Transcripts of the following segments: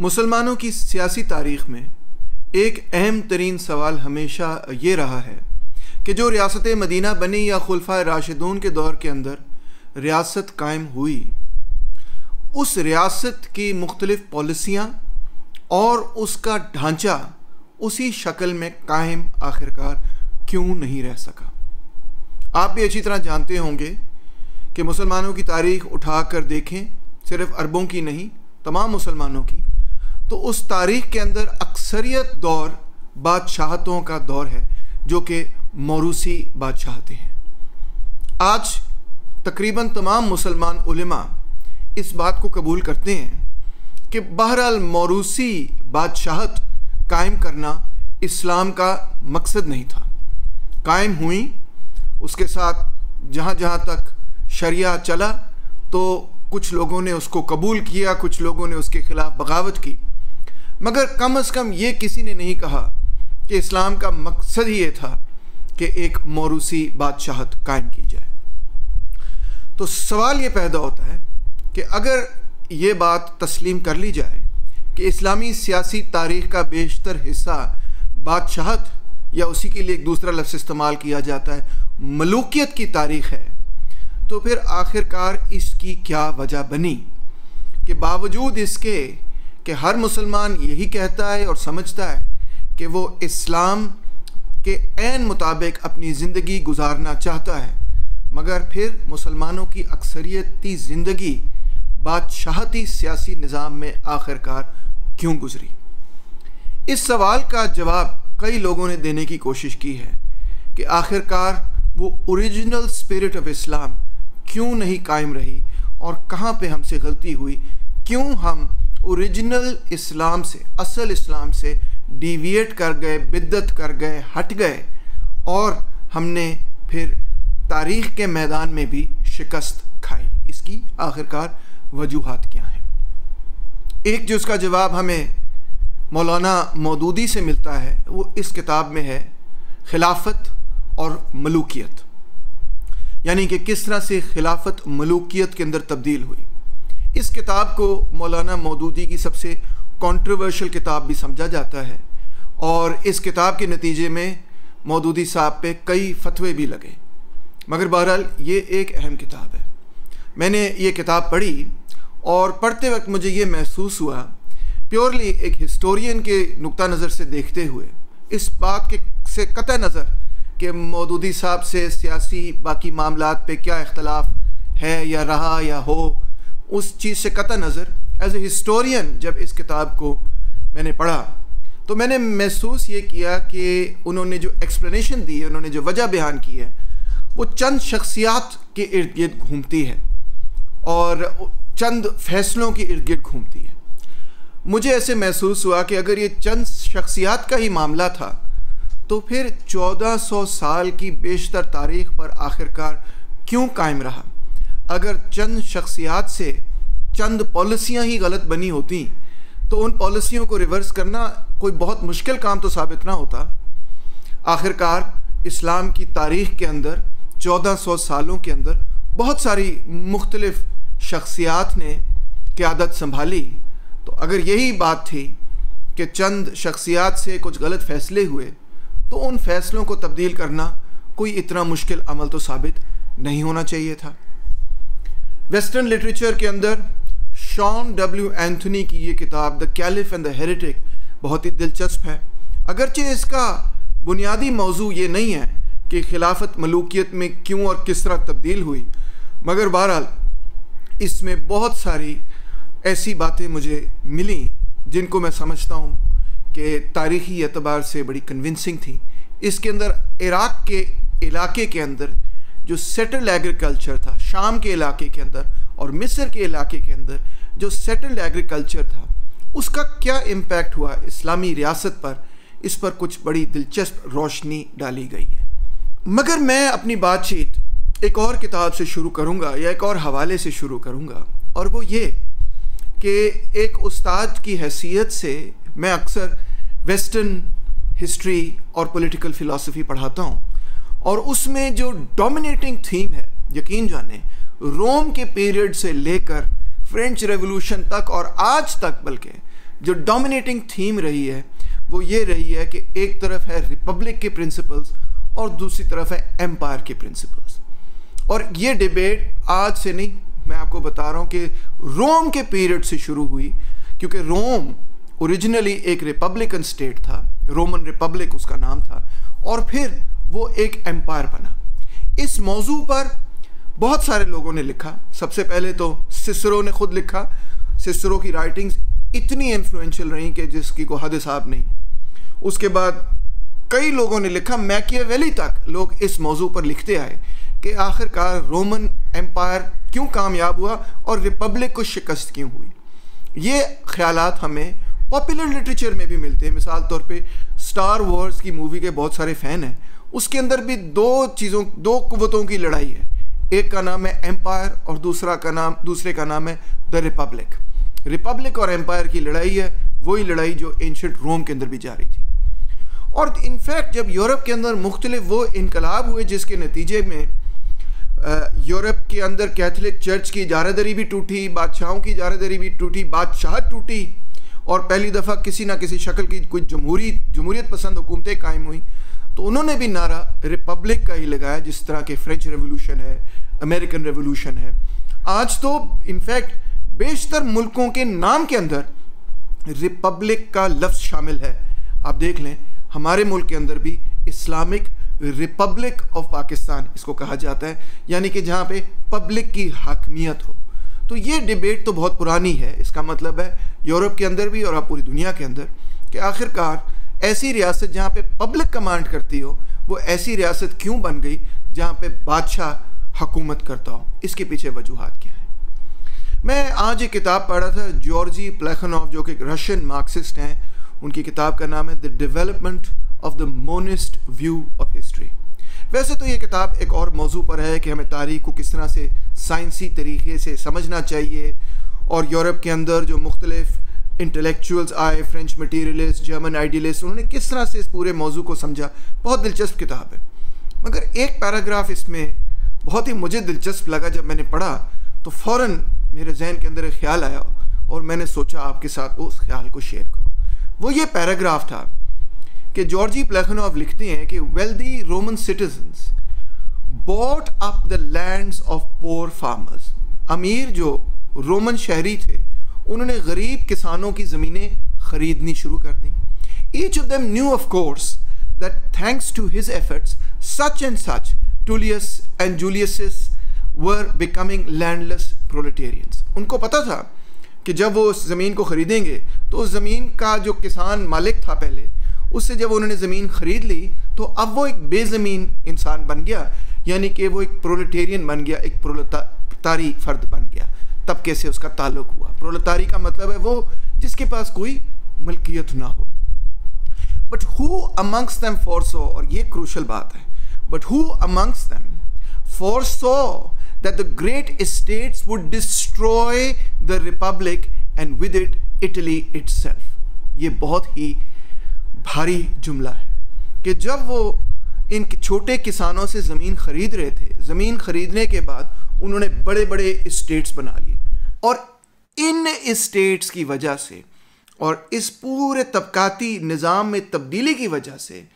मुसलमानों की सियासी तारीख में एक अहम तरीन सवाल हमेशा ये रहा है कि जो रियासत मदीना बनी या खुलफा राशिदून के दौर के अंदर रियासत कायम हुई उस रियासत की मुख्तलिफ़ पॉलिसियाँ और उसका ढांचा उसी शक्ल में कायम आखिरकार क्यों नहीं रह सका आप भी अच्छी तरह जानते होंगे कि मुसलमानों की तारीख उठा कर देखें सिर्फ अरबों की नहीं तमाम मुसलमानों की तो उस तारीख के अंदर अक्सरियत दौर बादशाहतों का दौर है जो कि मौरूसी बादशाहते हैं आज तकरीबन तमाम मुसलमान उलमा इस बात को कबूल करते हैं कि बहरहाल मौरूसी बादशाहत कायम करना इस्लाम का मकसद नहीं था कायम हुई उसके साथ जहाँ जहाँ तक शरिया चला तो कुछ लोगों ने उसको कबूल किया कुछ लोगों ने उसके ख़िलाफ़ बगावत की मगर कम से कम ये किसी ने नहीं कहा कि इस्लाम का मकसद ही ये था कि एक मौरूसी बादशाहत कायम की जाए तो सवाल ये पैदा होता है कि अगर ये बात तस्लीम कर ली जाए कि इस्लामी सियासी तारीख का बेशतर हिस्सा बादशाहत या उसी के लिए एक दूसरा लफ्स इस्तेमाल किया जाता है मलूकियत की तारीख है तो फिर आखिरकार इसकी क्या वजह बनी कि बावजूद इसके कि हर मुसलमान यही कहता है और समझता है कि वो इस्लाम के एन मुताबिक अपनी ज़िंदगी गुजारना चाहता है मगर फिर मुसलमानों की अक्सरियती ज़िंदगी बादशाहती सियासी निज़ाम में आखिरकार क्यों गुजरी इस सवाल का जवाब कई लोगों ने देने की कोशिश की है कि आखिरकार वो ओरिजिनल स्पिरिट ऑफ इस्लाम क्यों नहीं कायम रही और कहाँ पे हमसे गलती हुई क्यों हम ओरिजिनल इस्लाम से असल इस्लाम से डिविएट कर गए बिद्दत कर गए हट गए और हमने फिर तारीख़ के मैदान में भी शिकस्त खाई इसकी आखिरकार वजूहत क्या हैं एक जो उसका जवाब हमें मौलाना मौदूदी से मिलता है वो इस किताब में है खिलाफत और मलूकियत यानी कि किस तरह से खिलाफत मलूकियत के अंदर तब्दील हुई इस किताब को मौलाना मौदूदी की सबसे कंट्रोवर्शियल किताब भी समझा जाता है और इस किताब के नतीजे में मौदूदी साहब पे कई फतवे भी लगे मगर बहरहाल ये एक अहम किताब है मैंने ये किताब पढ़ी और पढ़ते वक्त मुझे ये महसूस हुआ प्योरली एक हिस्टोरियन के नुक़ नज़र से देखते हुए इस बात के से कत नज़र कि मौदूदी साहब से सियासी बाकी मामला पे क्या इख्तलाफ है या रहा या हो उस चीज़ से कत नज़र एज ए हिस्टोरियन जब इस किताब को मैंने पढ़ा तो मैंने महसूस ये किया कि उन्होंने जो एक्सप्लेनेशन दी है उन्होंने जो वजह बयान की है वो चंद शख्सियात के इर्द गिर्द घूमती है और चंद फैसलों के इर्द गिर्द घूमती है मुझे ऐसे महसूस हुआ कि अगर ये चंद शख्सियात का ही मामला था तो फिर 1400 साल की बेशतर तारीख पर आखिरकार क्यों कायम रहा अगर चंद शख्सियात से चंद पॉलिसियाँ ही गलत बनी होती तो उन पॉलिसियों को रिवर्स करना कोई बहुत मुश्किल काम तो साबित ना होता आखिरकार इस्लाम की तारीख के अंदर 1400 सालों के अंदर बहुत सारी मुख्तलफ़ शख्सियात ने क़्यादत संभाली तो अगर यही बात थी कि चंद शख्सियात से कुछ गलत फ़ैसले हुए तो उन फ़ैसलों को तब्दील करना कोई इतना मुश्किल अमल तो साबित नहीं होना चाहिए था वेस्टर्न लिटरेचर के अंदर शॉन डब्ल्यू एंथनी की ये किताब the caliph and the heretic बहुत ही दिलचस्प है अगरचे इसका बुनियादी मौजू ये नहीं है कि खिलाफत मलूकियत में क्यों और किस तरह तब्दील हुई मगर बहरहाल इसमें बहुत सारी ऐसी बातें मुझे मिली जिनको मैं समझता हूँ कि तारीखी एतबार से बड़ी कन्विंसिंग थी इसके अंदर इराक़ के इलाके के अंदर जो सेटल्ड एग्रीकल्चर था शाम के इलाके के अंदर और मिस्र के इलाके के अंदर जो सेटल्ड एग्रीकल्चर था उसका क्या इम्पैक्ट हुआ इस्लामी रियासत पर इस पर कुछ बड़ी दिलचस्प रोशनी डाली गई है मगर मैं अपनी बातचीत एक और किताब से शुरू करूँगा या एक और हवाले से शुरू करूँगा और वो ये कि एक उस्ताद की हैसियत से मैं अक्सर वेस्टर्न हिस्ट्री और पॉलिटिकल फ़िलासफ़ी पढ़ाता हूँ और उसमें जो डोमिनेटिंग थीम है यकीन जाने रोम के पीरियड से लेकर फ्रेंच रेवोल्यूशन तक और आज तक बल्कि जो डोमिनेटिंग थीम रही है वो ये रही है कि एक तरफ है रिपब्लिक के प्रिंसिपल्स और दूसरी तरफ है एम्पायर के प्रिंसिपल्स और ये डिबेट आज से नहीं मैं आपको बता रहा हूँ कि रोम के पीरियड से शुरू हुई क्योंकि रोम ओरिजिनली एक रिपब्लिकन स्टेट था रोमन रिपब्लिक उसका नाम था और फिर वो एक एम्पायर बना इस मौजू पर बहुत सारे लोगों ने लिखा सबसे पहले तो सिसरो ने खुद लिखा सिसरो की राइटिंग्स इतनी इन्फ्लुएंशियल रहीं कि जिसकी को हद साहब नहीं उसके बाद कई लोगों ने लिखा मैकियावेली तक लोग इस मौजू पर लिखते आए कि आखिरकार रोमन एम्पायर क्यों कामयाब हुआ और रिपब्लिक को शिकस्त क्यों हुई ये ख्याल हमें पॉपुलर लिटरेचर में भी मिलते हैं मिसाल तौर पे स्टार वॉर्स की मूवी के बहुत सारे फ़ैन हैं उसके अंदर भी दो चीज़ों दो कुतों की लड़ाई है एक का नाम है एम्पायर और दूसरा का नाम दूसरे का नाम है द रिपब्लिक रिपब्लिक और एम्पायर की लड़ाई है वही लड़ाई जो एंशंट रोम के अंदर भी जा रही थी और इनफैक्ट जब यूरोप के अंदर मुख्तलिफ वो इनकलाब हुए जिसके नतीजे में यूरोप के अंदर कैथलिक चर्च की इजारादारी भी टूटी बादशाहों की इजारादारी भी टूटी बादशाह टूटी और पहली दफ़ा किसी ना किसी शक्ल की कोई जमहूरी जमहूरीत पसंद हुकूमतें कायम हुई तो उन्होंने भी नारा रिपब्लिक का ही लगाया जिस तरह के फ्रेंच रेवोल्यूशन है अमेरिकन रेवोल्यूशन है आज तो इनफैक्ट बेशतर मुल्कों के नाम के अंदर रिपब्लिक का लफ्ज़ शामिल है आप देख लें हमारे मुल्क के अंदर भी इस्लामिक रिपब्लिक ऑफ पाकिस्तान इसको कहा जाता है यानी कि जहाँ पे पब्लिक की हाकमियत हो तो ये डिबेट तो बहुत पुरानी है इसका मतलब है यूरोप के अंदर भी और आप पूरी दुनिया के अंदर कि आखिरकार ऐसी रियासत जहाँ पे पब्लिक कमांड करती हो वो ऐसी रियासत क्यों बन गई जहाँ पे बादशाह हकूमत करता हो इसके पीछे वजूहत क्या है मैं आज एक किताब पढ़ रहा था जॉर्जी प्लेखनॉफ जो कि रशियन मार्क्सिस्ट हैं उनकी किताब का नाम है the development of the monist view of history वैसे तो ये किताब एक और मौजू पर है कि हमें तारीख को किस तरह से साइंसी तरीके से समझना चाहिए और यूरोप के अंदर जो मुख्तलिफ़ इंटेलेक्चुअल्स आए फ्रेंच मटीरियलिस्ट जर्मन आइडियलिस्ट उन्होंने किस तरह से इस पूरे मौजू को समझा बहुत दिलचस्प किताब है मगर एक पैराग्राफ इसमें बहुत ही मुझे दिलचस्प लगा जब मैंने पढ़ा तो फ़ौर मेरे जहन के अंदर एक ख्याल आया और मैंने सोचा आपके साथ उस ख्याल को शेयर करूँ वो ये पैराग्राफ था कि जॉर्जी प्लेखनोव लिखते हैं कि wealthy Roman citizens bought up the lands of poor farmers अमीर जो रोमन शहरी थे उन्होंने गरीब किसानों की ज़मीनें खरीदनी शुरू कर दी each of them knew of course that thanks to his efforts such and such Tullius and Julius were becoming landless proletarians उनको पता था कि जब वो उस ज़मीन को ख़रीदेंगे तो उस ज़मीन का जो किसान मालिक था पहले उससे जब उन्होंने ज़मीन ख़रीद ली तो अब वो एक बेज़मीन इंसान बन गया यानी कि वो एक प्रोलेटेरियन बन गया एक प्रोलतारी फ़र्द बन गया तब कैसे उसका ताल्लुक हुआ प्रोलतारी का मतलब है वो जिसके पास कोई मलकियत ना हो but who amongst them for so और ये क्रूशल बात है but who amongst them for so that the great estates would destroy the republic and with it Italy itself. ये बहुत ही भारी जुमला है कि जब वो इन छोटे किसानों से ज़मीन ख़रीद रहे थे ज़मीन ख़रीदने के बाद उन्होंने बड़े बड़े इस्टेट्स बना लिए और इन इस्टेट्स की वजह से और इस पूरे तबकाती निज़ाम में तब्दीली की वजह से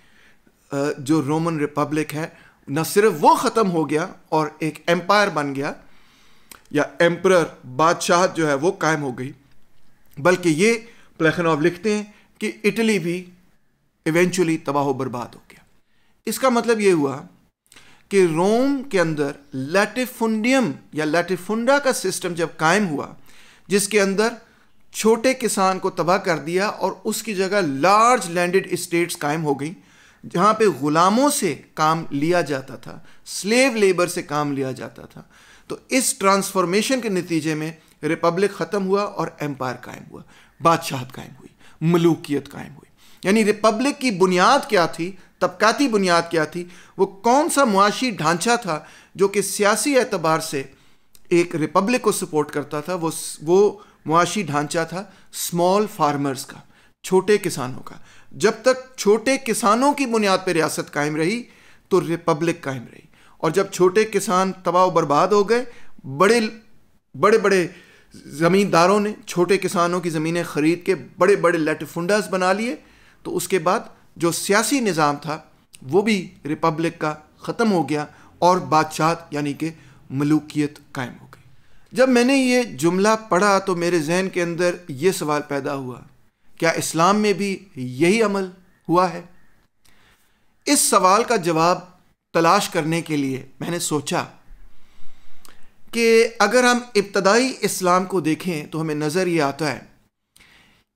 जो रोमन रिपब्लिक है न सिर्फ वो ख़त्म हो गया और एक एम्पायर बन गया या एम्प्रर बादशाह जो है वो कायम हो गई बल्कि ये प्लेखनॉव लिखते हैं कि इटली भी इवेंचुअली तबाह बर्बाद हो गया इसका मतलब यह हुआ कि रोम के अंदर लैटिफुंडियम या लेटिफुंडा का सिस्टम जब कायम हुआ जिसके अंदर छोटे किसान को तबाह कर दिया और उसकी जगह लार्ज लैंडेड इस्टेट्स कायम हो गई जहाँ पे ग़ुलामों से काम लिया जाता था स्लेव लेबर से काम लिया जाता था तो इस ट्रांसफॉर्मेशन के नतीजे में रिपब्लिक ख़त्म हुआ और एम्पायर कायम हुआ बादशाहत कायम हुई मलूकियत कायम हुई यानी रिपब्लिक की बुनियाद क्या थी तबकाती बुनियाद क्या थी वो कौन सा मुआशी ढांचा था जो कि सियासी एतबार से एक रिपब्लिक को सपोर्ट करता था वो वो मुआशी ढांचा था स्मॉल फार्मर्स का छोटे किसानों का जब तक छोटे किसानों की बुनियाद पर रियासत कायम रही तो रिपब्लिक कायम रही और जब छोटे किसान तबाह बर्बाद हो गए बड़े बड़े बड़े ज़मींदारों ने छोटे किसानों की ज़मीनें खरीद के बड़े बड़े लेटफुंडास बना लिए तो उसके बाद जो सियासी निज़ाम था वो भी रिपब्लिक का ख़त्म हो गया और बादशाह यानी कि मलूकियत कायम हो गई जब मैंने ये जुमला पढ़ा तो मेरे जहन के अंदर ये सवाल पैदा हुआ क्या इस्लाम में भी यही अमल हुआ है इस सवाल का जवाब तलाश करने के लिए मैंने सोचा कि अगर हम इब्तदाई इस्लाम को देखें तो हमें नज़र ये आता है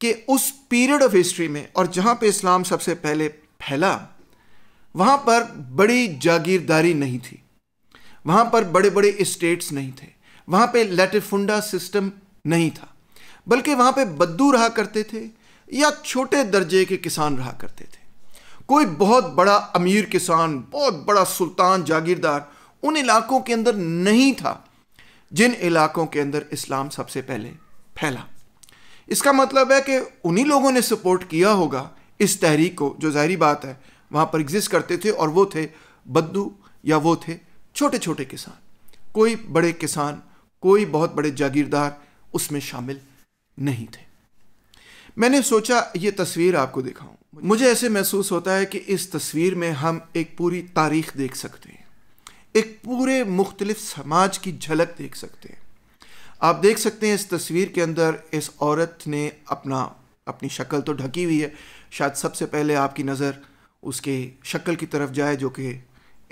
कि उस पीरियड ऑफ हिस्ट्री में और जहाँ पे इस्लाम सबसे पहले फैला वहाँ पर बड़ी जागीरदारी नहीं थी वहाँ पर बड़े बड़े इस्टेट्स नहीं थे वहाँ पे लेटिफुंडा सिस्टम नहीं था बल्कि वहाँ पे बद्दू रहा करते थे या छोटे दर्जे के किसान रहा करते थे कोई बहुत बड़ा अमीर किसान बहुत बड़ा सुल्तान जागीरदार उन इलाकों के अंदर नहीं था जिन इलाकों के अंदर इस्लाम सबसे पहले फैला इसका मतलब है कि उन्हीं लोगों ने सपोर्ट किया होगा इस तहरीक को जो ज़ाहरी बात है वहाँ पर एग्जिस्ट करते थे और वो थे बद्दू या वो थे छोटे छोटे किसान कोई बड़े किसान कोई बहुत बड़े जागीरदार उसमें शामिल नहीं थे मैंने सोचा ये तस्वीर आपको दिखाऊं मुझे ऐसे महसूस होता है कि इस तस्वीर में हम एक पूरी तारीख देख सकते हैं एक पूरे मुख्तलिफ समाज की झलक देख सकते हैं आप देख सकते हैं इस तस्वीर के अंदर इस औरत ने अपना अपनी शक्ल तो ढकी हुई है शायद सबसे पहले आपकी नज़र उसके शक्ल की तरफ जाए जो कि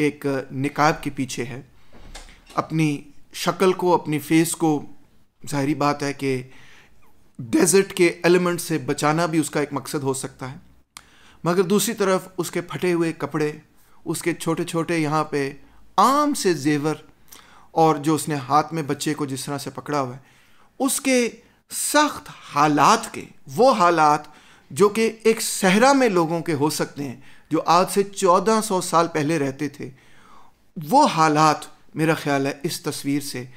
एक निकाब के पीछे है अपनी शक्ल को अपनी फेस को जाहरी बात है कि डेजर्ट के एलिमेंट से बचाना भी उसका एक मकसद हो सकता है मगर दूसरी तरफ उसके फटे हुए कपड़े उसके छोटे छोटे यहाँ पे आम से जेवर और जो उसने हाथ में बच्चे को जिस तरह से पकड़ा हुआ है उसके सख्त हालात के वो हालात जो कि एक सहरा में लोगों के हो सकते हैं जो आज से 1400 साल पहले रहते थे वो हालात मेरा ख्याल है इस तस्वीर से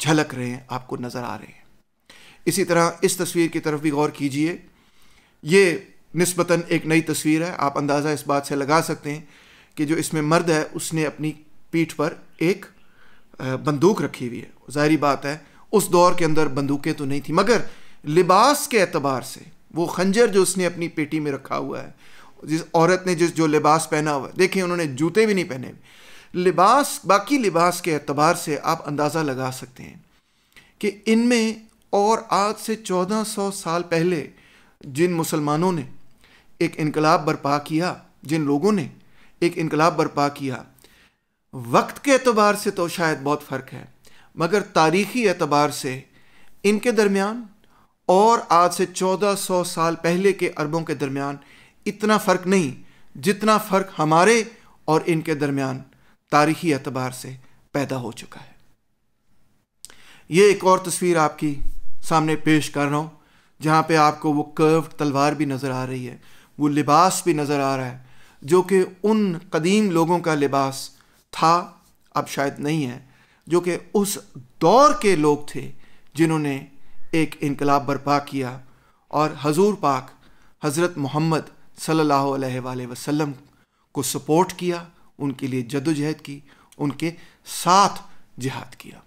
झलक रहे हैं आपको नज़र आ रहे हैं इसी तरह इस तस्वीर की तरफ भी गौर कीजिए ये नस्बता एक नई तस्वीर है आप अंदाज़ा इस बात से लगा सकते हैं कि जो इसमें मर्द है उसने अपनी पीठ पर एक बंदूक रखी हुई है ज़ाहरी बात है उस दौर के अंदर बंदूकें तो नहीं थी मगर लिबास के एतबार से वो खंजर जो उसने अपनी पेटी में रखा हुआ है जिस औरत ने जिस जो लिबास पहना हुआ है देखिए उन्होंने जूते भी नहीं पहने लिबास बाकी लिबास के एतबार से आप अंदाज़ा लगा सकते हैं कि इनमें और आज से 1400 साल पहले जिन मुसलमानों ने एक इनकलाब बरपा किया जिन लोगों ने एक इनकलाब बरपा किया वक्त के अतबार से तो शायद बहुत फ़र्क है मगर तारीख़ी एतबार से इनके दरमियान और आज से 1400 साल पहले के अरबों के दरमियान इतना फ़र्क नहीं जितना फ़र्क हमारे और इनके दरमियान तारीख़ी एतबार से पैदा हो चुका है ये एक और तस्वीर आपकी सामने पेश कर रहा हूँ जहाँ पे आपको वो कर्व तलवार भी नज़र आ रही है वो लिबास भी नज़र आ रहा है जो कि उन कदीम लोगों का लिबास था अब शायद नहीं है जो कि उस दौर के लोग थे जिन्होंने एक इनकलाब बर्पा किया और हजूर पाक हज़रत मोहम्मद सल्लल्लाहु अलैहि वसल्लम को सपोर्ट किया उनके लिए जदोजहद की उनके साथ जिहाद किया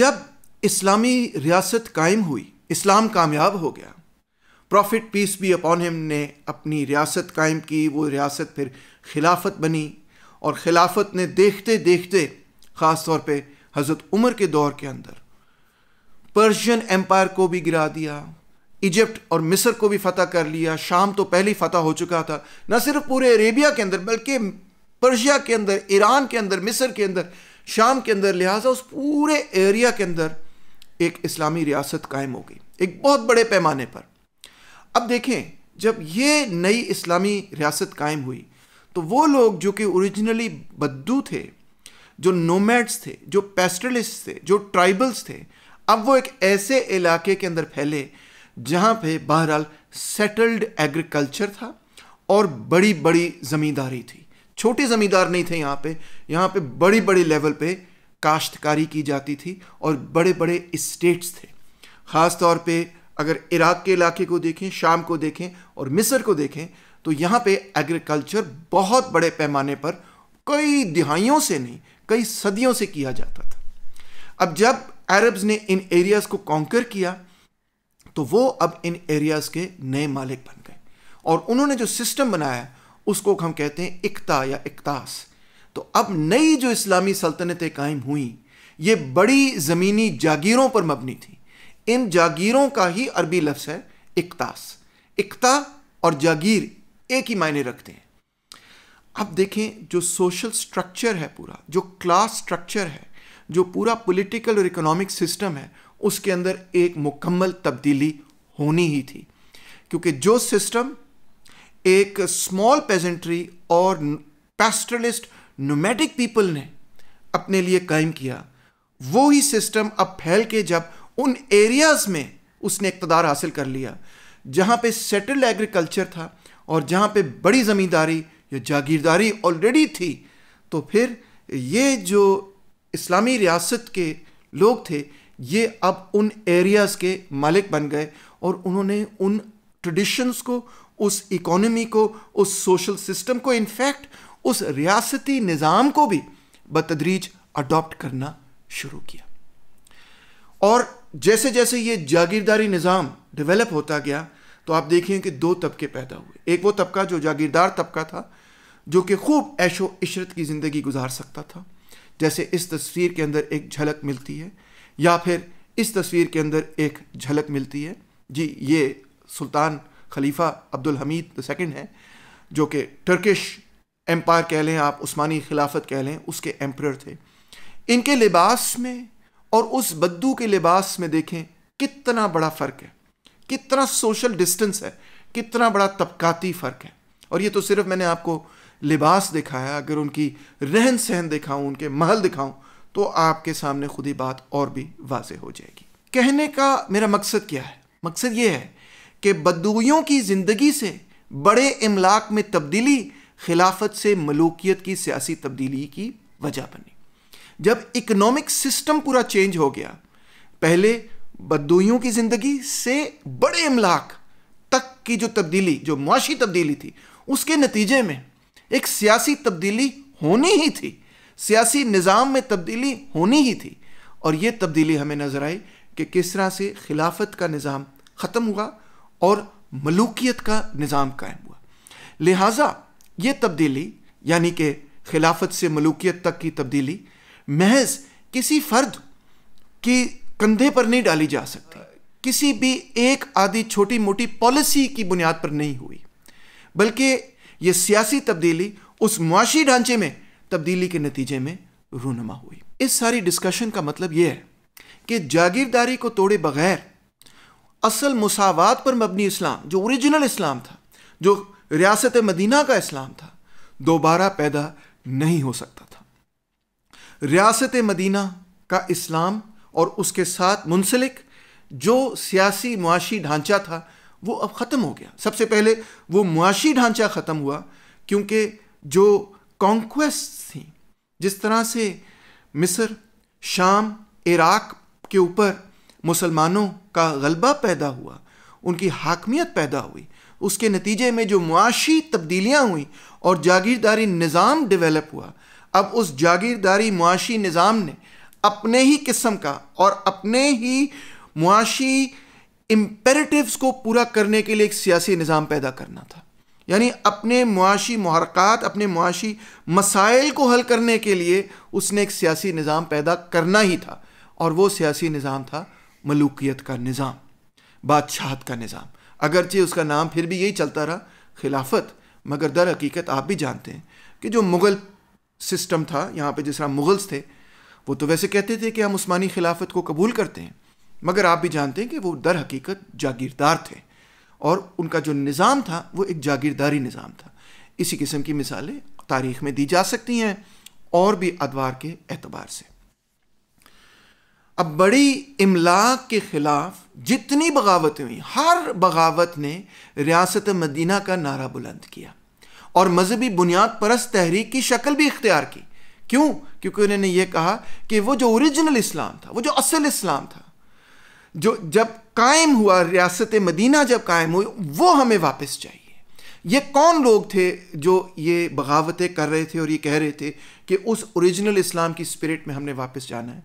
जब इस्लामी रियासत कायम हुई इस्लाम कामयाब हो गया prophet peace be upon him ने अपनी रियासत कायम की वो रियासत फिर खिलाफत बनी और खिलाफत ने देखते देखते ख़ास तौर पे हज़रत उमर के दौर के अंदर पर्शियन एम्पायर को भी गिरा दिया इजिप्ट और मिस्र को भी फतह कर लिया शाम तो पहले ही फतह हो चुका था न सिर्फ पूरे अरेबिया के अंदर बल्कि पर्शिया के अंदर ईरान के अंदर मिस्र के अंदर शाम के अंदर लिहाजा उस पूरे एरिया के अंदर एक इस्लामी रियासत कायम हो गई एक बहुत बड़े पैमाने पर अब देखें जब ये नई इस्लामी रियासत कायम हुई तो वो लोग जो कि ओरिजिनली बद्दू थे जो नोमैड्स थे जो पेस्टलिस्ट थे जो ट्राइबल्स थे अब वो एक ऐसे इलाके के अंदर फैले जहाँ पे बहरहाल सेटल्ड एग्रीकल्चर था और बड़ी बड़ी ज़मींदारी थी छोटे ज़मींदार नहीं थे यहाँ पे यहाँ पे बड़ी बड़ी लेवल पे काश्तकारी की जाती थी और बड़े बड़े इस्टेट्स थे ख़ास तौर पे अगर इराक़ के इलाके को देखें शाम को देखें और मिस्र को देखें तो यहाँ पे एग्रीकल्चर बहुत बड़े पैमाने पर कई दिहाइयों से नहीं कई सदियों से किया जाता था अब जब अरब्स ने इन एरियाज़ को कॉन्कर किया तो वो अब इन एरियाज़ के नए मालिक बन गए और उन्होंने जो सिस्टम बनाया उसको हम कहते हैं इकता या इकतास तो अब नई जो इस्लामी सल्तनतें कायम हुई ये बड़ी ज़मीनी जागीरों पर मबनी थी इन जागीरों का ही अरबी लफ्ज़ है इकतास इकता और जागीर एक ही मायने रखते हैं अब देखें जो सोशल स्ट्रक्चर है पूरा जो क्लास स्ट्रक्चर है जो पूरा पॉलिटिकल और इकोनॉमिक सिस्टम है उसके अंदर एक मुकम्मल तब्दीली होनी ही थी क्योंकि जो सिस्टम एक स्मॉल पेजेंट्री और पेस्टरलिस्ट नोमैटिक पीपल ने अपने लिए कायम किया वो ही सिस्टम अब फैल के जब उन एरियाज में उसने इकतदार हासिल कर लिया जहां पे सेटल्ड एग्रीकल्चर था और जहाँ पे बड़ी ज़मींदारी या जागीरदारी ऑलरेडी थी तो फिर ये जो इस्लामी रियासत के लोग थे ये अब उन एरियाज़ के मालिक बन गए और उन्होंने उन ट्रेडिशंस को उस इकोनॉमी को उस सोशल सिस्टम को इनफैक्ट उस रियासती निज़ाम को भी बतदरीज अडॉप्ट करना शुरू किया और जैसे जैसे ये जागीरदारी निज़ाम डेवलप होता गया तो आप देखें कि दो तबके पैदा हुए एक वो तबका जो जागीरदार तबका था जो कि खूब ऐशो इशरत की ज़िंदगी गुजार सकता था जैसे इस तस्वीर के अंदर एक झलक मिलती है या फिर इस तस्वीर के अंदर एक झलक मिलती है जी ये सुल्तान खलीफा अब्दुल हमीद द सेकेंड है जो कि टर्किश एम्पायर कह लें आप उस्मानी खिलाफत कह लें उसके एम्प्रर थे इनके लिबास में और उस बद्दू के लिबास में देखें कितना बड़ा फ़र्क है कितना सोशल डिस्टेंस है कितना बड़ा तबकाती फ़र्क है और ये तो सिर्फ मैंने आपको लिबास दिखाया अगर उनकी रहन सहन दिखाऊं उनके महल दिखाऊं तो आपके सामने खुद ही बात और भी वाज हो जाएगी कहने का मेरा मकसद क्या है मकसद ये है कि बदूयों की ज़िंदगी से बड़े इमलाक में तब्दीली खिलाफत से मलूकियत की सियासी तब्दीली की वजह बनी जब इकनॉमिक सिस्टम पूरा चेंज हो गया पहले बदोइयों की ज़िंदगी से बड़े इमलाक तक की जो तब्दीली जो मुआशी तब्दीली थी उसके नतीजे में एक सियासी तब्दीली होनी ही थी सियासी निज़ाम में तब्दीली होनी ही थी और ये तब्दीली हमें नज़र आई कि किस तरह से खिलाफत का निज़ाम ख़त्म हुआ और मलूकियत का निज़ाम कायम हुआ लिहाजा ये तब्दीली यानी कि खिलाफत से मलूकियत तक की तब्दीली महज किसी फ़र्द की कंधे पर नहीं डाली जा सकती किसी भी एक आदि छोटी मोटी पॉलिसी की बुनियाद पर नहीं हुई बल्कि यह सियासी तब्दीली उस मुआशी ढांचे में तब्दीली के नतीजे में रूनमा हुई इस सारी डिस्कशन का मतलब यह है कि जागीरदारी को तोड़े बगैर असल मुसावात पर मबनी इस्लाम जो ओरिजिनल इस्लाम था जो रियासत मदीना का इस्लाम था दोबारा पैदा नहीं हो सकता था रियासत मदीना का इस्लाम और उसके साथ मुंसलिक जो सियासी मुआशी ढांचा था वो अब ख़त्म हो गया सबसे पहले वो मुआशी ढांचा ख़त्म हुआ क्योंकि जो कॉन्क्वेस्ट थी जिस तरह से मिस्र शाम इराक के ऊपर मुसलमानों का गलबा पैदा हुआ उनकी हाकमियत पैदा हुई उसके नतीजे में जो मुआशी तब्दीलियाँ हुई और जागीरदारी निज़ाम डेवलप हुआ अब उस जागीरदारी मुआशी निज़ाम ने अपने ही किस्म का और अपने ही मुआशी इम्पेरेटिव्स को पूरा करने के लिए एक सियासी निज़ाम पैदा करना था यानी अपने मुआशी महारकत अपने मुआशी मसाइल को हल करने के लिए उसने एक सियासी निज़ाम पैदा करना ही था और वो सियासी निज़ाम था मलूकियत का निज़ाम बादशाहत का निज़ाम अगरचे उसका नाम फिर भी यही चलता रहा खिलाफत मगर दर हकीकत आप भी जानते हैं कि जो मुग़ल सिस्टम था यहाँ पे जिस तरह मुग़ल्स थे वो तो वैसे कहते थे कि हम उस्मानी खिलाफत को कबूल करते हैं मगर आप भी जानते हैं कि वो दर हकीकत जागीरदार थे और उनका जो निज़ाम था वो एक जागीरदारी निज़ाम था इसी किस्म की मिसालें तारीख में दी जा सकती हैं और भी अदवार के एतबार से अब बड़ी इमलाक के ख़िलाफ़ जितनी बगावतें हुई हर बगावत ने रियासत मदीना का नारा बुलंद किया और मजहबी बुनियाद परस्त तहरीक की शक्ल भी इख्तियार की क्यों क्योंकि उन्होंने ये कहा कि वो जो ओरिजिनल इस्लाम था वो जो असल इस्लाम था जो जब कायम हुआ रियासत मदीना जब कायम हुई वो हमें वापस चाहिए ये कौन लोग थे जो ये बगावतें कर रहे थे और ये कह रहे थे कि उस ओरिजिनल इस्लाम की स्पिरिट में हमने वापस जाना है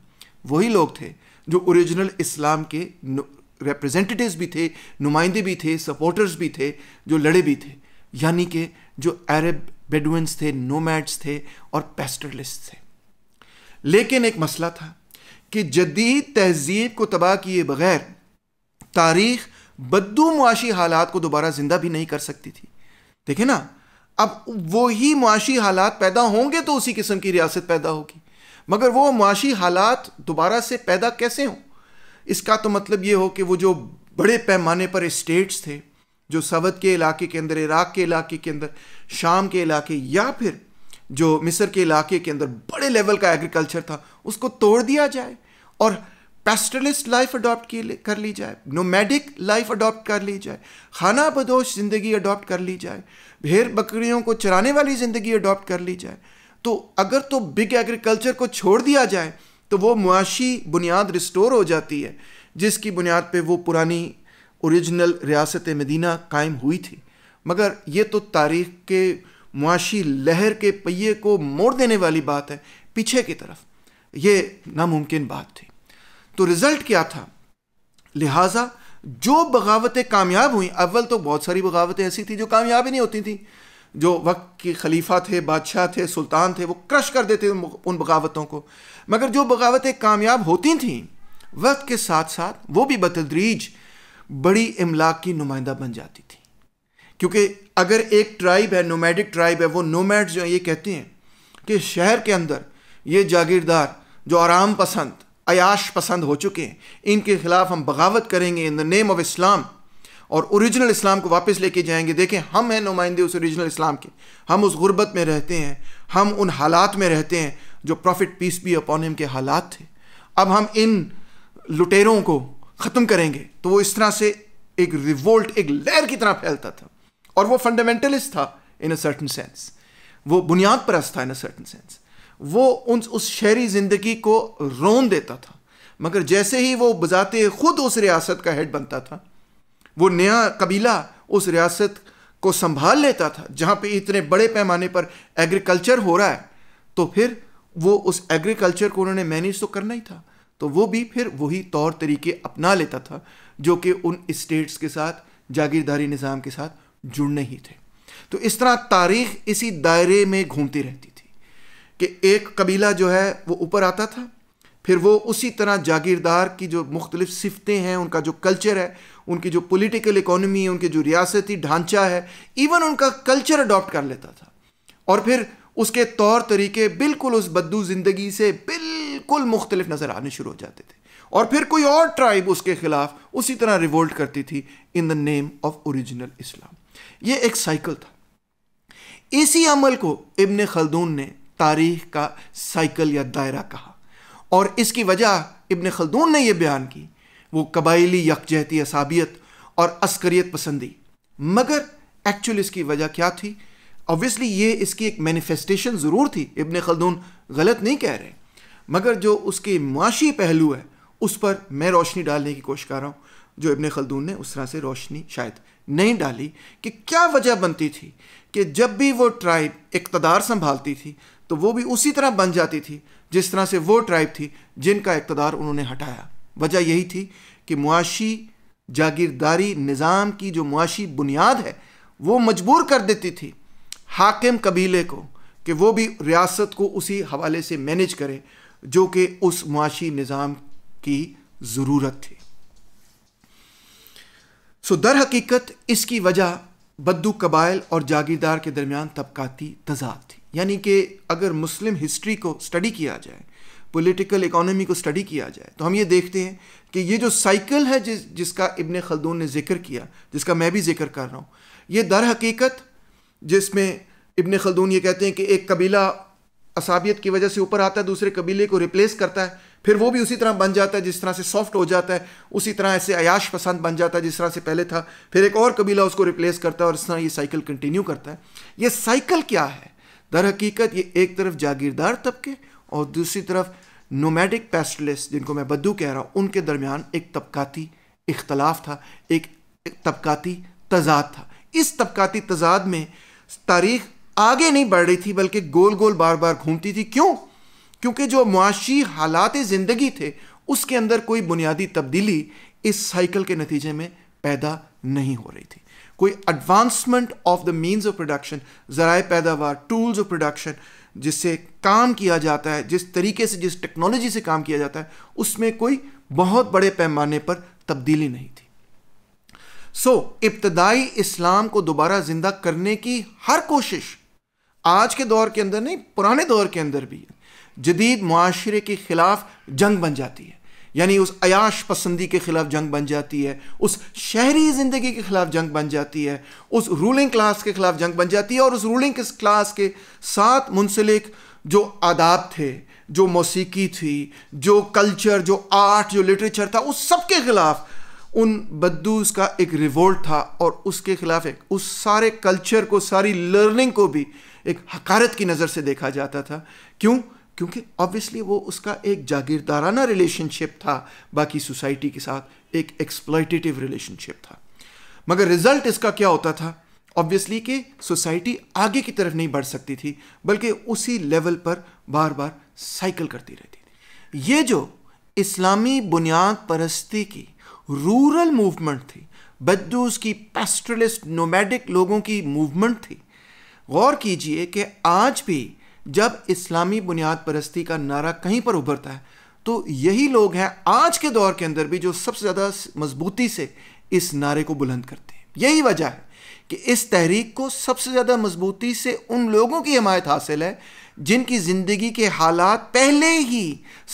वही लोग थे जो ओरिजिनल इस्लाम के रिप्रजेंटेटिव भी थे नुमाइंदे भी थे सपोर्टर्स भी थे जो लड़े भी थे यानी कि जो अरब बेडुइंस थे नोमैड्स थे और पेस्टरलिस्ट थे लेकिन एक मसला था कि जदीद तहजीब को तबाह किए बगैर तारीख बद्दू मुआशी हालात को दोबारा ज़िंदा भी नहीं कर सकती थी देखे ना अब वही मुआशी हालात पैदा होंगे तो उसी किस्म की रियासत पैदा होगी मगर वो मुआशी हालात दोबारा से पैदा कैसे हों इसका तो मतलब ये हो कि वो जो बड़े पैमाने पर स्टेट्स थे जो सवद के इलाके के अंदर इराक के इलाके के अंदर शाम के इलाके या फिर जो मिस्र के इलाके के अंदर बड़े लेवल का एग्रीकल्चर था उसको तोड़ दिया जाए और पेस्टलिस्ट लाइफ अडॉप्ट कर ली जाए नोमैडिक लाइफ अडॉप्ट कर ली जाए खाना बदोश ज़िंदगी अडॉप्ट कर ली जाए भेड़ बकरियों को चराने वाली ज़िंदगी अडॉप्ट कर ली जाए तो अगर तो बिग एग्रीकल्चर को छोड़ दिया जाए तो वो मुआशी बुनियाद रिस्टोर हो जाती है जिसकी बुनियाद पे वो पुरानी ओरिजिनल रियासत मदीना कायम हुई थी मगर ये तो तारीख के मुआशी लहर के पहिए को मोड़ देने वाली बात है पीछे की तरफ ये नामुमकिन बात थी तो रिजल्ट क्या था लिहाजा जो बगावतें कामयाब हुई अव्वल तो बहुत सारी बगावतें ऐसी थी जो कामयाब ही नहीं होती थी जो वक्त के खलीफा थे बादशाह थे सुल्तान थे वो क्रश कर देते उन बगावतों को मगर जो बगावतें कामयाब होती थी वक्त के साथ साथ वो भी बतदरीज बड़ी इमलाक की नुमाइंदा बन जाती थी क्योंकि अगर एक ट्राइब है नोमैडिक ट्राइब है वो नोमैड जो है ये कहते हैं कि शहर के अंदर ये जागीरदार जो आराम पसंद अयाश पसंद हो चुके हैं इनके खिलाफ हम बगावत करेंगे in the name of Islam और ओरिजिनल इस्लाम को वापस लेके जाएंगे देखें हम हैं नुमाइंदे उस ओरिजिनल इस्लाम के हम उस गुरबत में रहते हैं हम उन हालात में रहते हैं जो prophet peace be upon him के हालात थे अब हम इन लुटेरों को ख़त्म करेंगे तो वो इस तरह से एक रिवोल्ट एक लहर की तरह फैलता था और वो फंडामेंटलिस्ट था इन अ सर्टन सेंस वो बुनियाद परस्त था इन अ सर्टन सेंस वो उन उस शहरी ज़िंदगी को रोन देता था मगर जैसे ही वो बजाते खुद उस रियासत का हेड बनता था वो नया कबीला उस रियासत को संभाल लेता था जहाँ पे इतने बड़े पैमाने पर एग्रीकल्चर हो रहा है तो फिर वो उस एग्रीकल्चर को उन्होंने मैनेज तो करना ही था तो वो भी फिर वही तौर तरीके अपना लेता था जो कि उन स्टेट्स के साथ जागीरदारी निज़ाम के साथ जुड़ने ही थे तो इस तरह तारीख इसी दायरे में घूमती रहती थी कि एक कबीला जो है वो ऊपर आता था फिर वो उसी तरह जागीरदार की जो मुख्तलिफ सिफतें हैं उनका जो कल्चर है उनकी जो पोलिटिकल इकोनॉमी है उनकी जो रियासती ढांचा है इवन उनका कल्चर अडॉप्ट कर लेता था और फिर उसके तौर तरीके बिल्कुल उस बद्दू ज़िंदगी से बिल्कुल मुख्तलिफ नज़र आने शुरू हो जाते थे और फिर कोई और ट्राइब उसके खिलाफ उसी तरह रिवोल्ट करती थी in the name of original Islam ये एक साइकिल था इसी अमल को इब्न खलदून ने तारीख का साइकिल या दायरा कहा और इसकी वजह इब्न खलदून ने यह बयान की वो कबाइली यकजहती असाबियत और अस्करियत पसंदी मगर एक्चुअल इसकी वजह क्या थी ऑब्वियसली ये इसकी एक मैनिफेस्टेशन ज़रूर थी इब्न खलदून गलत नहीं कह रहे मगर जो उसके मुआशी पहलू है उस पर मैं रोशनी डालने की कोशिश कर रहा हूँ जो इब्न खलदून ने उस तरह से रोशनी शायद नहीं डाली कि क्या वजह बनती थी कि जब भी वो ट्राइब इकतदार संभालती थी तो वो भी उसी तरह बन जाती थी जिस तरह से वो ट्राइब थी जिनका इकतदार उन्होंने हटाया वजह यही थी कि मुआशी जागीरदारी निज़ाम की जो मुआशी बुनियाद है वो मजबूर कर देती थी हाकिम कबीले को कि वो भी रियासत को उसी हवाले से मैनेज करे जो कि उस मुआशी निज़ाम की ज़रूरत थी सो दर हकीकत इसकी वजह बद्दू कबाइल और जागीरदार के दरमियान तबकाती तजाद थी यानी कि अगर मुस्लिम हिस्ट्री को स्टडी किया जाए पॉलिटिकल इकोनॉमी को स्टडी किया जाए तो हम ये देखते हैं कि ये जो साइकिल है जिस जिसका इब्ने खलदून ने जिक्र किया जिसका मैं भी जिक्र कर रहा हूँ ये दर हकीकत जिसमें इब्ने खलदून ये कहते हैं कि एक कबीला असाबियत की वजह से ऊपर आता है दूसरे कबीले को रिप्लेस करता है फिर वो भी उसी तरह बन जाता है जिस तरह से सॉफ्ट हो जाता है उसी तरह ऐसे अयाश पसंद बन जाता है जिस तरह से पहले था फिर एक और कबीला उसको रिप्लेस करता है और इस तरह ये साइकिल कंटिन्यू करता है ये साइकिल क्या है दर हकीकत ये एक तरफ जागीरदार तबके और दूसरी तरफ नोमैडिक पेस्टलिस जिनको मैं बद्दू कह रहा हूँ उनके दरमियान एक तबकाती इख्तलाफ था एक, एक तबकाती तजाद था इस तबकाती तजाद में तारीख आगे नहीं बढ़ रही थी बल्कि गोल गोल बार बार घूमती थी क्यों क्योंकि जो मुआशी हालात ज़िंदगी थे उसके अंदर कोई बुनियादी तब्दीली इस साइकिल के नतीजे में पैदा नहीं हो रही थी कोई advancement of the means of production ज़राए पैदावार टूल्स ऑफ प्रोडक्शन जिससे काम किया जाता है जिस तरीके से जिस टेक्नोलॉजी से काम किया जाता है उसमें कोई बहुत बड़े पैमाने पर तब्दीली नहीं थी सो so, इब्तदाई इस्लाम को दोबारा ज़िंदा करने की हर कोशिश आज के दौर के अंदर नहीं पुराने दौर के अंदर भी जदीद माशरे के ख़िलाफ़ जंग बन जाती है यानी उस अयाश पसंदी के ख़िलाफ़ जंग बन जाती है उस शहरी ज़िंदगी के ख़िलाफ़ जंग बन जाती है उस रूलिंग क्लास के ख़िलाफ़ जंग बन जाती है और उस रूलिंग क्लास के साथ मुंसलिक जो आदाब थे जो मौसीकी थी जो कल्चर जो आर्ट जो लिटरेचर था उस सब के ख़िलाफ़ उन बद्दूस का एक रिवोल्ट था और उसके ख़िलाफ़ एक उस सारे कल्चर को सारी लर्निंग को भी एक हकारत की नज़र से देखा जाता था क्यों क्योंकि ऑब्वियसली वो उसका एक जागीरदाराना रिलेशनशिप था बाकी सोसाइटी के साथ एक एक्सप्लाइटेटिव रिलेशनशिप था मगर रिजल्ट इसका क्या होता था ऑब्वियसली कि सोसाइटी आगे की तरफ नहीं बढ़ सकती थी बल्कि उसी लेवल पर बार बार साइकिल करती रहती थी ये जो इस्लामी बुनियाद परस्ती की रूरल मूवमेंट थी बद्दूस की पेस्ट्रलिस्ट नोमैडिक लोगों की मूवमेंट थी गौर कीजिए कि आज भी जब इस्लामी बुनियाद परस्ती का नारा कहीं पर उभरता है तो यही लोग हैं आज के दौर के अंदर भी जो सबसे ज़्यादा मजबूती से इस नारे को बुलंद करते हैं यही वजह है कि इस तहरीक को सबसे ज़्यादा मजबूती से उन लोगों की हमायत हासिल है जिनकी ज़िंदगी के हालात पहले ही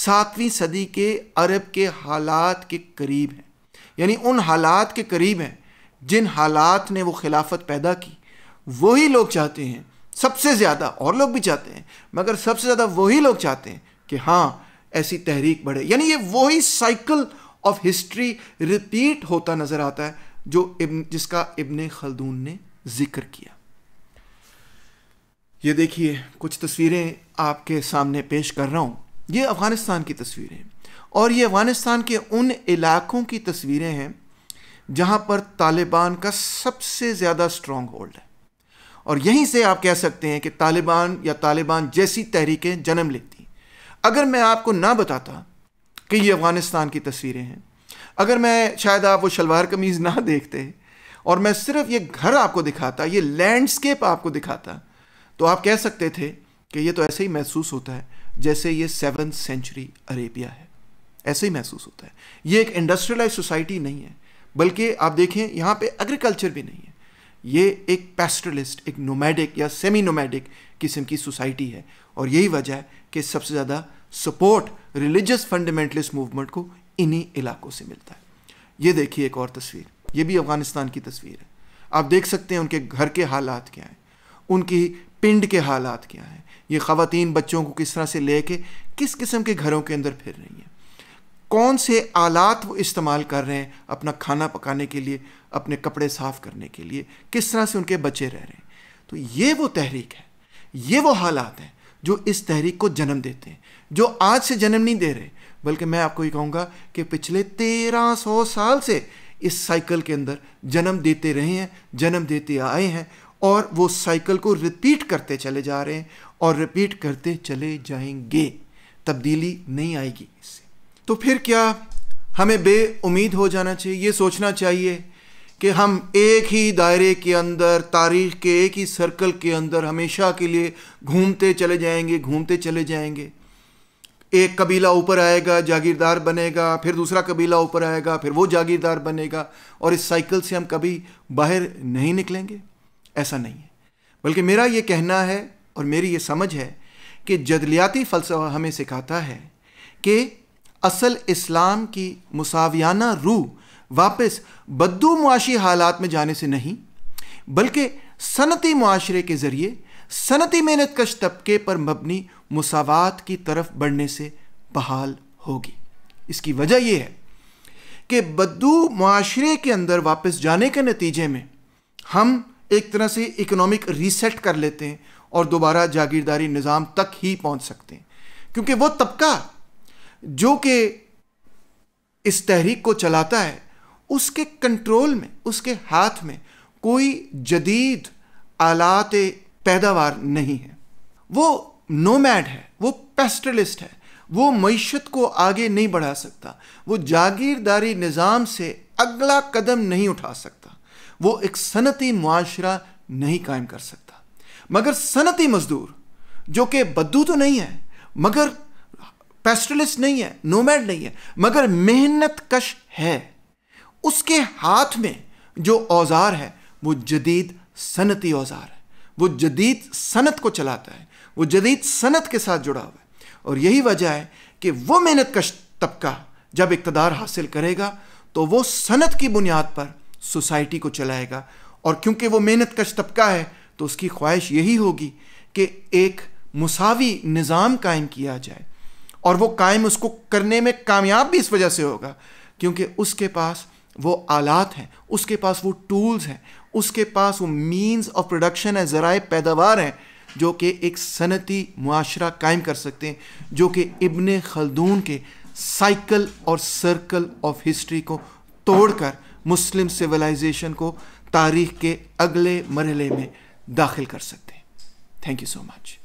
सातवीं सदी के अरब के हालात के करीब हैं यानी उन हालात के करीब हैं जिन हालात ने वो खिलाफत पैदा की वही लोग चाहते हैं सबसे ज़्यादा और लोग भी चाहते हैं मगर सबसे ज़्यादा वही लोग चाहते हैं कि हाँ ऐसी तहरीक बढ़े यानी ये वही साइकिल ऑफ हिस्ट्री रिपीट होता नज़र आता है जो इब्न जिसका इब्न खलदून ने जिक्र किया ये देखिए कुछ तस्वीरें आपके सामने पेश कर रहा हूँ ये अफ़गानिस्तान की तस्वीरें और ये अफ़गानिस्तान के उन इलाकों की तस्वीरें हैं जहाँ पर तालिबान का सबसे ज़्यादा स्ट्रॉन्ग होल्ड है और यहीं से आप कह सकते हैं कि तालिबान या तालिबान जैसी तहरीकें जन्म लेती अगर मैं आपको ना बताता कि ये अफ़गानिस्तान की तस्वीरें हैं अगर मैं शायद आप वो शलवार कमीज़ ना देखते और मैं सिर्फ ये घर आपको दिखाता ये लैंडस्केप आपको दिखाता तो आप कह सकते थे कि ये तो ऐसे ही महसूस होता है जैसे ये सेवन सेंचुरी अरेबिया है ऐसे ही महसूस होता है ये एक इंडस्ट्रियलाइज सोसाइटी नहीं है बल्कि आप देखें यहाँ पे एग्रीकल्चर भी नहीं है ये एक पेस्ट्रलिस्ट एक नोमैडिक या सेमी नोमैडिक किस्म की सोसाइटी है और यही वजह है कि सबसे ज़्यादा सपोर्ट रिलीजियस फंडामेंटलिस्ट मूवमेंट को इन्हीं इलाकों से मिलता है ये देखिए एक और तस्वीर ये भी अफ़गानिस्तान की तस्वीर है आप देख सकते हैं उनके घर के हालात क्या हैं उनकी पिंड के हालात क्या हैं ये ख़वातीन बच्चों को किस तरह से ले के किस किस्म के घरों के अंदर फिर रही हैं कौन से आलात वो इस्तेमाल कर रहे हैं अपना खाना पकाने के लिए अपने कपड़े साफ करने के लिए किस तरह से उनके बच्चे रह रहे हैं तो ये वो तहरीक है ये वो हालात हैं जो इस तहरीक को जन्म देते हैं जो आज से जन्म नहीं दे रहे बल्कि मैं आपको ये कहूँगा कि पिछले तेरह सौ साल से इस साइकिल के अंदर जन्म देते रहे हैं जन्म देते आए हैं और वो साइकिल को रिपीट करते चले जा रहे हैं और रिपीट करते चले जाएंगे तब्दीली नहीं आएगी इससे तो फिर क्या हमें बेउमीद हो जाना चाहिए ये सोचना चाहिए कि हम एक ही दायरे के अंदर तारीख के एक ही सर्कल के अंदर हमेशा के लिए घूमते चले जाएंगे घूमते चले जाएंगे एक कबीला ऊपर आएगा जागीरदार बनेगा फिर दूसरा कबीला ऊपर आएगा फिर वो जागीरदार बनेगा और इस साइकिल से हम कभी बाहर नहीं निकलेंगे ऐसा नहीं है बल्कि मेरा ये कहना है और मेरी ये समझ है कि जदलियाती फ़लसफ़ा हमें सिखाता है कि असल इस्लाम की मुसावियाना रूह वापस बद्दू मुआशी हालात में जाने से नहीं बल्कि सनती माशरे के ज़रिए सनती मेहनत कश तबके पर मबनी मसावत की तरफ बढ़ने से बहाल होगी इसकी वजह यह है कि बद्दू माशरे के अंदर वापस जाने के नतीजे में हम एक तरह से इकनॉमिक रीसेट कर लेते हैं और दोबारा जागीरदारी निज़ाम तक ही पहुंच सकते हैं क्योंकि वो तबका जो कि इस तहरीक को चलाता है उसके कंट्रोल में उसके हाथ में कोई जदीद आलात पैदावार नहीं है वो नोमैड है वो पेस्टलिस्ट है वो मीशत को आगे नहीं बढ़ा सकता वो जागीरदारी निज़ाम से अगला कदम नहीं उठा सकता वो एक सनती मुआरा नहीं कायम कर सकता मगर सनती मज़दूर जो कि बद्दू तो नहीं है मगर पेस्टलिस्ट नहीं है नोमैड नहीं है मगर मेहनत कश है उसके हाथ में जो औजार है वो जदीद सनती औजार है वो जदीद सनत को चलाता है वो जदीद सनत के साथ जुड़ा हुआ है और यही वजह है कि वो मेहनत कश तबका जब इकतदार हासिल करेगा तो वो सनत की बुनियाद पर सोसाइटी को चलाएगा और क्योंकि वो मेहनत कश तबका है तो उसकी ख्वाहिश यही होगी कि एक मुसावी निज़ाम कायम किया जाए और वो कायम उसको करने में कामयाब भी इस वजह से होगा क्योंकि उसके पास वो आलात हैं उसके पास वो टूल्स हैं उसके पास वो मीन्स ऑफ प्रोडक्शन है ज़रा पैदावार हैं जो कि एक सनती माशरा कायम कर सकते हैं जो कि इबन खलदून के साइकिल और सर्कल ऑफ हिस्ट्री को तोड़कर मुस्लिम सिविलाइजेशन को तारीख के अगले मरहले में दाखिल कर सकते हैं थैंक यू सो मच